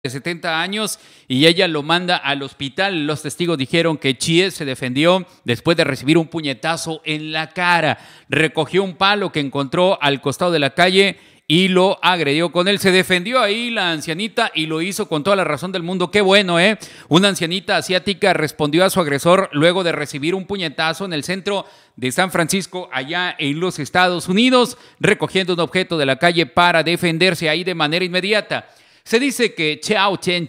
de 70 años y ella lo manda al hospital. Los testigos dijeron que Chies se defendió después de recibir un puñetazo en la cara. Recogió un palo que encontró al costado de la calle y lo agredió con él. Se defendió ahí la ancianita y lo hizo con toda la razón del mundo. Qué bueno, ¿eh? Una ancianita asiática respondió a su agresor luego de recibir un puñetazo en el centro de San Francisco, allá en los Estados Unidos, recogiendo un objeto de la calle para defenderse ahí de manera inmediata. Se dice que Chao chen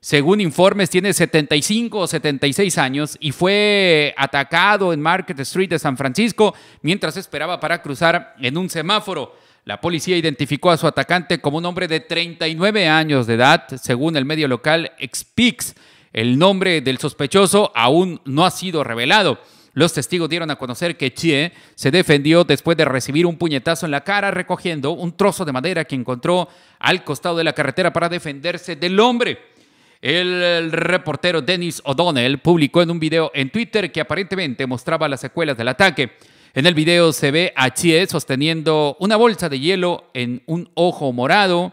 según informes, tiene 75 o 76 años y fue atacado en Market Street de San Francisco mientras esperaba para cruzar en un semáforo. La policía identificó a su atacante como un hombre de 39 años de edad, según el medio local Expix. El nombre del sospechoso aún no ha sido revelado. Los testigos dieron a conocer que Chie se defendió después de recibir un puñetazo en la cara recogiendo un trozo de madera que encontró al costado de la carretera para defenderse del hombre. El reportero Dennis O'Donnell publicó en un video en Twitter que aparentemente mostraba las secuelas del ataque. En el video se ve a Chie sosteniendo una bolsa de hielo en un ojo morado,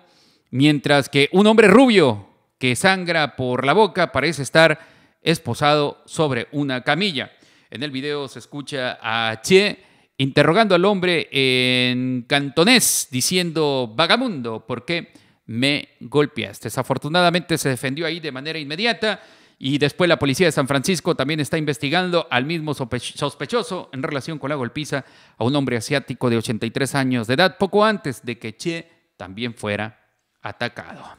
mientras que un hombre rubio que sangra por la boca parece estar esposado sobre una camilla. En el video se escucha a Che interrogando al hombre en cantonés, diciendo, vagamundo, ¿por qué me golpeas? Desafortunadamente se defendió ahí de manera inmediata y después la policía de San Francisco también está investigando al mismo sospechoso en relación con la golpiza a un hombre asiático de 83 años de edad, poco antes de que Che también fuera atacado.